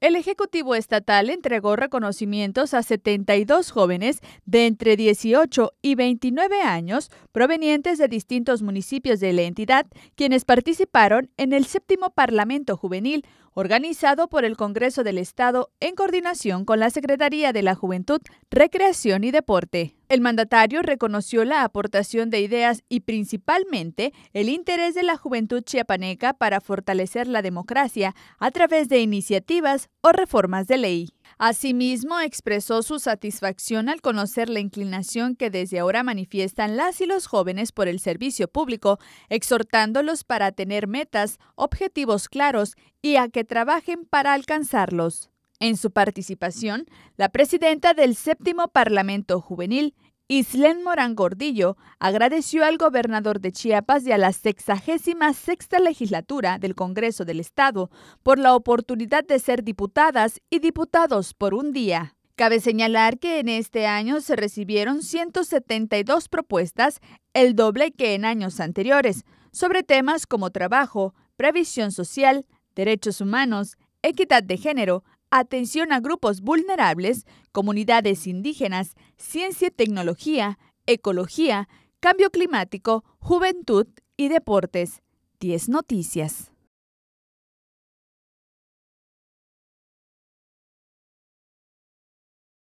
El Ejecutivo Estatal entregó reconocimientos a 72 jóvenes de entre 18 y 29 años provenientes de distintos municipios de la entidad, quienes participaron en el séptimo Parlamento Juvenil, organizado por el Congreso del Estado en coordinación con la Secretaría de la Juventud, Recreación y Deporte. El mandatario reconoció la aportación de ideas y principalmente el interés de la juventud chiapaneca para fortalecer la democracia a través de iniciativas o reformas de ley. Asimismo, expresó su satisfacción al conocer la inclinación que desde ahora manifiestan las y los jóvenes por el servicio público, exhortándolos para tener metas, objetivos claros y a que trabajen para alcanzarlos. En su participación, la presidenta del séptimo Parlamento Juvenil, Islen Morán Gordillo, agradeció al gobernador de Chiapas y a la 66 sexta legislatura del Congreso del Estado por la oportunidad de ser diputadas y diputados por un día. Cabe señalar que en este año se recibieron 172 propuestas, el doble que en años anteriores, sobre temas como trabajo, previsión social, derechos humanos, equidad de género, atención a grupos vulnerables, comunidades indígenas, ciencia y tecnología, ecología, cambio climático, juventud y deportes. 10 noticias.